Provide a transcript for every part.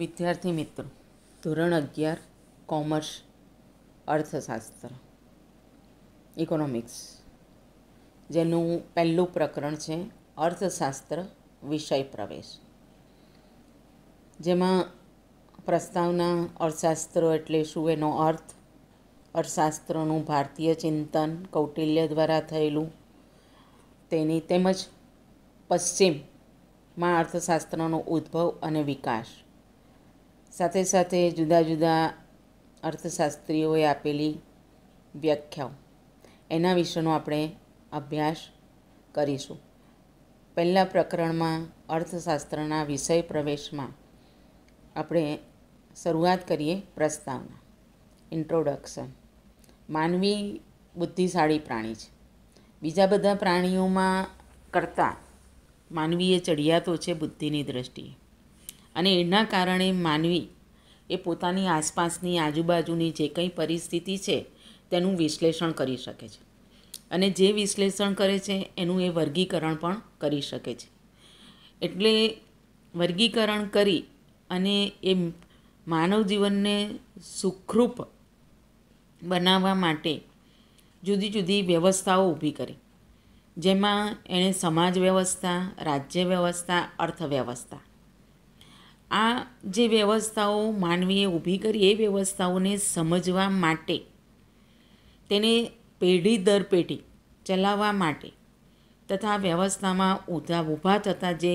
વિદ્યાર્થી મિત્રો ધોરણ અગિયાર કોમર્સ અર્થશાસ્ત્ર ઇકોનોમિક્સ જેનું પહેલું પ્રકરણ છે અર્થશાસ્ત્ર વિષય પ્રવેશ જેમાં પ્રસ્તાવના અર્થશાસ્ત્ર એટલે શું એનો અર્થ અર્થશાસ્ત્રનું ભારતીય ચિંતન કૌટિલ્ય દ્વારા થયેલું તેની તેમજ પશ્ચિમમાં અર્થશાસ્ત્રનો ઉદ્ભવ અને વિકાસ સાથે સાથે જુદા જુદા અર્થશાસ્ત્રીઓએ આપેલી વ્યાખ્યાઓ એના વિશેનો આપણે અભ્યાસ કરીશું પહેલાં પ્રકરણમાં અર્થશાસ્ત્રના વિષય પ્રવેશમાં આપણે શરૂઆત કરીએ પ્રસ્તાવના ઇન્ટ્રોડક્શન માનવી બુદ્ધિશાળી પ્રાણી છે બીજા બધા પ્રાણીઓમાં કરતાં માનવીએ ચડિયાતો છે બુદ્ધિની દૃષ્ટિએ અને એના કારણે માનવી એ પોતાની આસપાસની આજુબાજુની જે કંઈ પરિસ્થિતિ છે તેનું વિશ્લેષણ કરી શકે છે અને જે વિશ્લેષણ કરે છે એનું એ વર્ગીકરણ પણ કરી શકે છે એટલે વર્ગીકરણ કરી અને એ માનવ જીવનને સુખરૂપ બનાવવા માટે જુદી જુદી વ્યવસ્થાઓ ઊભી કરી જેમાં એણે સમાજ વ્યવસ્થા રાજ્ય વ્યવસ્થા અર્થવ્યવસ્થા આ જે વ્યવસ્થાઓ માનવીએ ઊભી કરી એ વ્યવસ્થાઓને સમજવા માટે તેને પેઢી દર પેઢી ચલાવવા માટે તથા વ્યવસ્થામાં ઊભા ઊભા થતા જે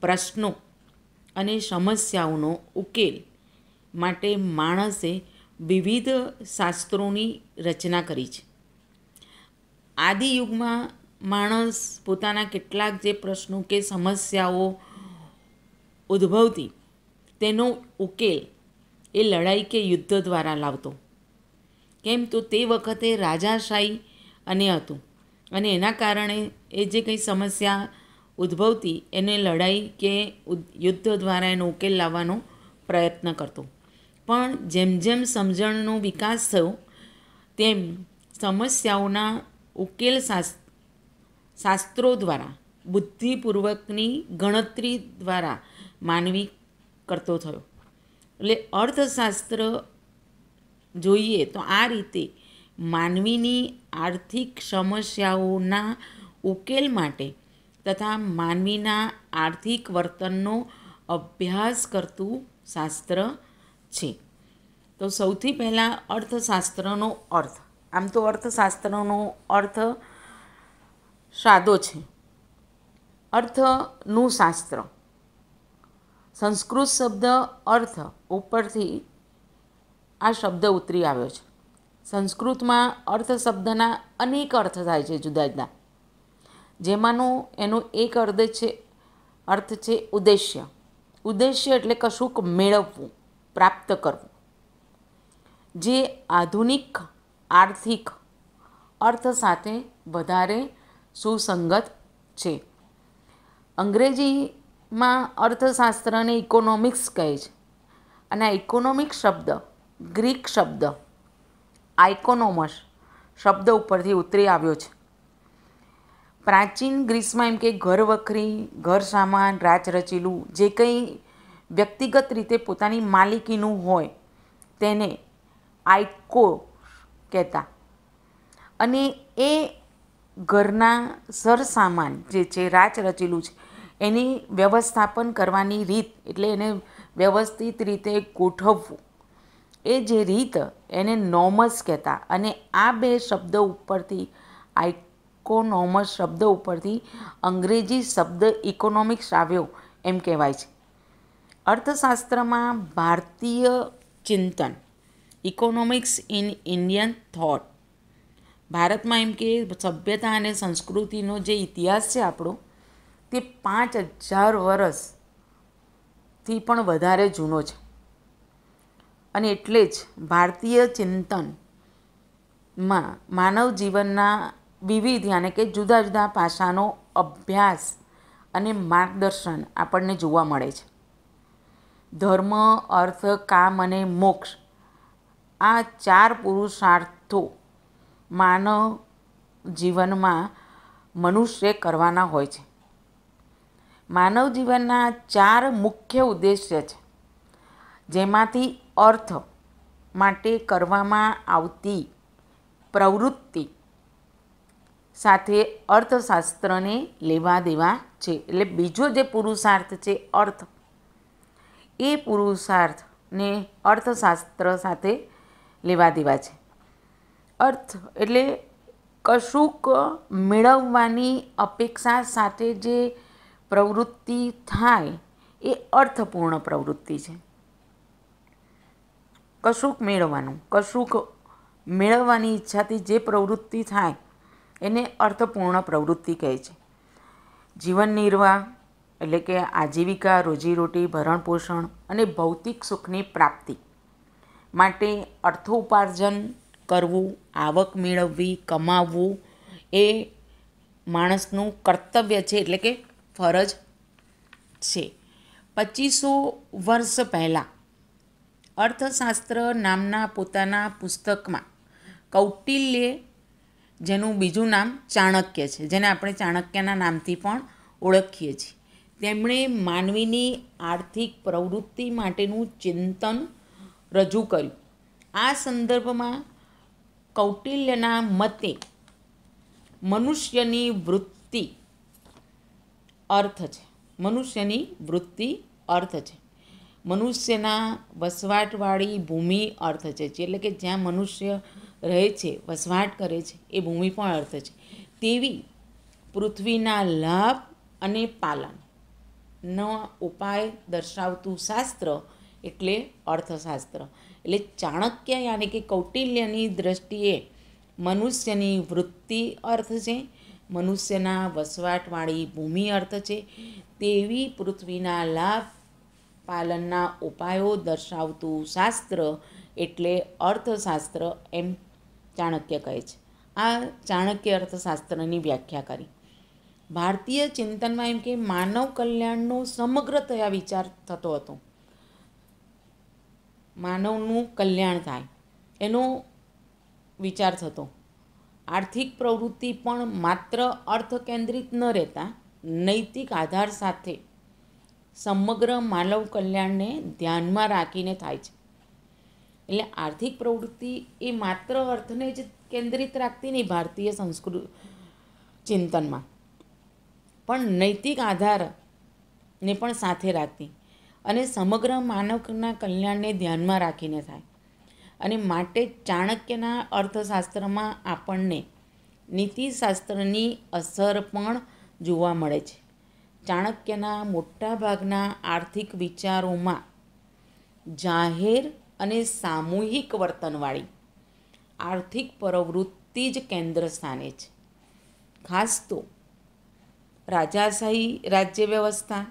પ્રશ્નો અને સમસ્યાઓનો ઉકેલ માટે માણસે વિવિધ શાસ્ત્રોની રચના કરી છે આદિયુગમાં માણસ પોતાના કેટલાક જે પ્રશ્નો કે સમસ્યાઓ ઉદ્ભવતી તેનો ઉકેલ એ લડાઈ કે યુદ્ધ દ્વારા લાવતો કેમ તો તે વખતે રાજાશાહી અને હતું અને એના કારણે એ જે કંઈ સમસ્યા ઉદ્ભવતી એને લડાઈ કે યુદ્ધ દ્વારા એનો ઉકેલ લાવવાનો પ્રયત્ન કરતો પણ જેમ જેમ સમજણનો વિકાસ થયો તેમ સમસ્યાઓના ઉકેલ શાસ્ત્રો દ્વારા બુદ્ધિપૂર્વકની ગણતરી દ્વારા માનવી કરતો થયો એટલે અર્થશાસ્ત્ર જોઈએ તો આ રીતે માનવીની આર્થિક સમસ્યાઓના ઉકેલ માટે તથા માનવીના આર્થિક વર્તનનો અભ્યાસ કરતું શાસ્ત્ર છે તો સૌથી પહેલાં અર્થશાસ્ત્રનો અર્થ આમ તો અર્થશાસ્ત્રનો અર્થ સાદો છે અર્થનું શાસ્ત્ર સંસ્કૃત શબ્દ અર્થ ઉપરથી આ શબ્દ ઉતરી આવ્યો છે સંસ્કૃતમાં અર્થ શબ્દના અનેક અર્થ થાય છે જુદા જુદા જેમાંનું એનો એક અર્થ છે અર્થ છે ઉદ્દેશ્ય ઉદ્દેશ્ય એટલે કશુંક મેળવવું પ્રાપ્ત કરવું જે આધુનિક આર્થિક અર્થ સાથે વધારે સુસંગત છે અંગ્રેજી માં અર્થશાસ્ત્રને ઇકોનોમિક્સ કહે છે અને આ ઇકોનોમિક શબ્દ ગ્રીક શબ્દ આઇકોનોમસ શબ્દ ઉપરથી ઉતરી આવ્યો છે પ્રાચીન ગ્રીસમાં એમ કે ઘર વખરી ઘર સામાન રાચ રચેલું જે કંઈ વ્યક્તિગત રીતે પોતાની માલિકીનું હોય તેને આઇકો કહેતા અને એ ઘરના સરસામાન જે છે રાચ રચેલું છે એની વ્યવસ્થાપન કરવાની રીત એટલે એને વ્યવસ્થિત રીતે ગોઠવવું એ જે રીત એને નોમસ કહેતા અને આ બે શબ્દ ઉપરથી આઇકોનોમસ શબ્દ ઉપરથી અંગ્રેજી શબ્દ ઇકોનોમિક્સ આવ્યો એમ કહેવાય છે અર્થશાસ્ત્રમાં ભારતીય ચિંતન ઇકોનોમિક્સ ઇન ઇન્ડિયન થોટ ભારતમાં એમ કે સભ્યતા અને સંસ્કૃતિનો જે ઇતિહાસ છે આપણો તે પાંચ હજાર વર્ષથી પણ વધારે જૂનો છે અને એટલે જ ભારતીય ચિંતનમાં માનવ જીવનના વિવિધ યાને કે જુદા જુદા પાસાનો અભ્યાસ અને માર્ગદર્શન આપણને જોવા મળે છે ધર્મ અર્થ કામ અને મોક્ષ આ ચાર પુરુષાર્થો માનવ જીવનમાં મનુષ્ય કરવાના હોય છે માનવ જીવનના ચાર મુખ્ય ઉદ્દેશ્ય છે જેમાંથી અર્થ માટે કરવામાં આવતી પ્રવૃત્તિ સાથે અર્થશાસ્ત્રને લેવા દેવા છે એટલે બીજો જે પુરુષાર્થ છે અર્થ એ પુરુષાર્થને અર્થશાસ્ત્ર સાથે લેવા દેવા છે અર્થ એટલે કશુંક મેળવવાની અપેક્ષા સાથે જે પ્રવૃત્તિ થાય એ અર્થપૂર્ણ પ્રવૃત્તિ છે કશુંક મેળવવાનું કશુંક મેળવવાની ઈચ્છાથી જે પ્રવૃત્તિ થાય એને અર્થપૂર્ણ પ્રવૃત્તિ કહે છે જીવન નિર્વાહ એટલે કે આજીવિકા રોજીરોટી ભરણપોષણ અને ભૌતિક સુખની પ્રાપ્તિ માટે અર્થોપાર્જન કરવું આવક મેળવવી કમાવવું એ માણસનું કર્તવ્ય છે એટલે કે ફરજ છે પચીસો વર્ષ પહેલાં અર્થશાસ્ત્ર નામના પોતાના પુસ્તકમાં કૌટિલ્ય જેનું બીજું નામ ચાણક્ય છે જેને આપણે ચાણક્યના નામથી પણ ઓળખીએ છીએ તેમણે માનવીની આર્થિક પ્રવૃત્તિ માટેનું ચિંતન રજૂ કર્યું આ સંદર્ભમાં કૌટિલ્યના મતે મનુષ્યની વૃત્તિ અર્થ છે મનુષ્યની વૃત્તિ અર્થ છે મનુષ્યના વસવાટવાળી ભૂમિ અર્થ છે એટલે કે જ્યાં મનુષ્ય રહે છે વસવાટ કરે છે એ ભૂમિ પણ અર્થ છે તેવી પૃથ્વીના લાભ અને પાલનનો ઉપાય દર્શાવતું શાસ્ત્ર એટલે અર્થશાસ્ત્ર એટલે ચાણક્ય યાની કે કૌટિલ્યની દ્રષ્ટિએ મનુષ્યની વૃત્તિ અર્થ છે મનુષ્યના વસવાટવાળી ભૂમિ અર્થ છે તેવી પૃથ્વીના લાભ પાલનના ઉપાયો દર્શાવતું શાસ્ત્ર એટલે અર્થશાસ્ત્ર એમ ચાણક્ય કહે છે આ ચાણક્ય અર્થશાસ્ત્રની વ્યાખ્યા કરી ભારતીય ચિંતનમાં એમ કે માનવ કલ્યાણનો સમગ્રતયા વિચાર થતો હતો માનવનું કલ્યાણ થાય એનો વિચાર થતો આર્થિક પ્રવૃત્તિ પણ માત્ર અર્થ કેન્દ્રિત ન રહેતા નૈતિક આધાર સાથે સમગ્ર માનવ કલ્યાણને ધ્યાનમાં રાખીને થાય છે એટલે આર્થિક પ્રવૃત્તિ એ માત્ર અર્થને જ કેન્દ્રિત રાખતી નહીં ભારતીય સંસ્કૃત ચિંતનમાં પણ નૈતિક આધારને પણ સાથે રાખતી અને સમગ્ર માનવના કલ્યાણને ધ્યાનમાં રાખીને થાય અને માટે ચાણક્યના અર્થશાસ્ત્રમાં આપણને નીતિશાસ્ત્રની અસર પણ જોવા મળે છે ચાણક્યના મોટાભાગના આર્થિક વિચારોમાં જાહેર અને સામૂહિક વર્તનવાળી આર્થિક પ્રવૃત્તિ જ કેન્દ્ર સ્થાને છે ખાસ તો રાજાશાહી રાજ્ય વ્યવસ્થા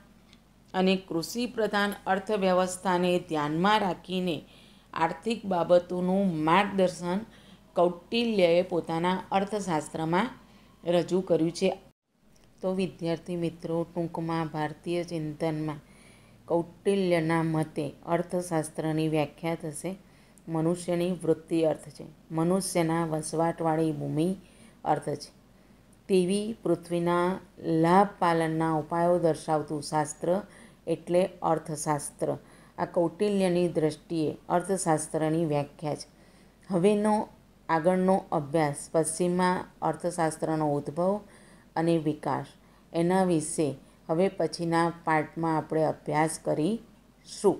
અને કૃષિ પ્રધાન અર્થવ્યવસ્થાને ધ્યાનમાં રાખીને આર્થિક બાબતોનું માર્ગદર્શન કૌટિલ્યએ પોતાના અર્થશાસ્ત્રમાં રજૂ કર્યું છે તો વિદ્યાર્થી મિત્રો ટૂંકમાં ભારતીય ચિંતનમાં કૌટિલ્યના મતે અર્થશાસ્ત્રની વ્યાખ્યા થશે મનુષ્યની વૃત્તિ અર્થ છે મનુષ્યના વસવાટવાળી ભૂમિ અર્થ છે તેવી પૃથ્વીના લાભ પાલનના ઉપાયો દર્શાવતું શાસ્ત્ર એટલે અર્થશાસ્ત્ર આ કૌટિલ્યની દ્રષ્ટિએ અર્થશાસ્ત્રની વ્યાખ્યા છે હવેનો આગળનો અભ્યાસ પશ્ચિમમાં અર્થશાસ્ત્રનો ઉદ્ભવ અને વિકાસ એના વિશે હવે પછીના પાઠમાં આપણે અભ્યાસ કરીશું